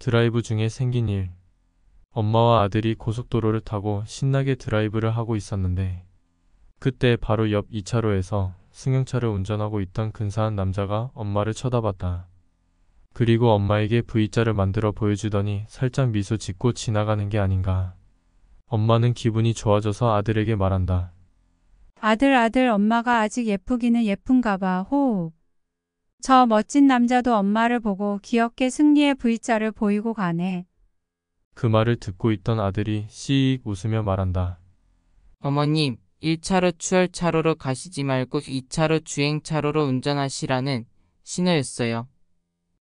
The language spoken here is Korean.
드라이브 중에 생긴 일. 엄마와 아들이 고속도로를 타고 신나게 드라이브를 하고 있었는데 그때 바로 옆 2차로에서 승용차를 운전하고 있던 근사한 남자가 엄마를 쳐다봤다. 그리고 엄마에게 V자를 만들어 보여주더니 살짝 미소 짓고 지나가는 게 아닌가. 엄마는 기분이 좋아져서 아들에게 말한다. 아들 아들 엄마가 아직 예쁘기는 예쁜가 봐 호흡. 저 멋진 남자도 엄마를 보고 귀엽게 승리의 V자를 보이고 가네. 그 말을 듣고 있던 아들이 씩 웃으며 말한다. 어머님, 1차로 추월차로로 가시지 말고 2차로 주행차로로 운전하시라는 신호였어요.